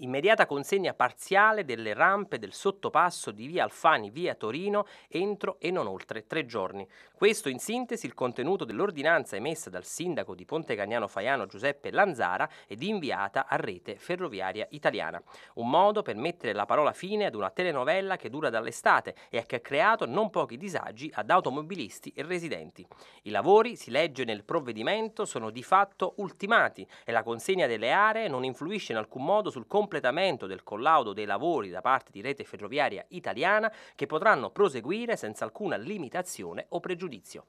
immediata consegna parziale delle rampe del sottopasso di via Alfani, via Torino, entro e non oltre tre giorni. Questo in sintesi il contenuto dell'ordinanza emessa dal sindaco di Ponte Cagnano Faiano Giuseppe Lanzara ed inviata a rete ferroviaria italiana. Un modo per mettere la parola fine ad una telenovela che dura dall'estate e che ha creato non pochi disagi ad automobilisti e residenti. I lavori, si legge nel provvedimento, sono di fatto ultimati e la consegna delle aree non influisce in alcun modo sul compito completamento del collaudo dei lavori da parte di rete ferroviaria italiana che potranno proseguire senza alcuna limitazione o pregiudizio.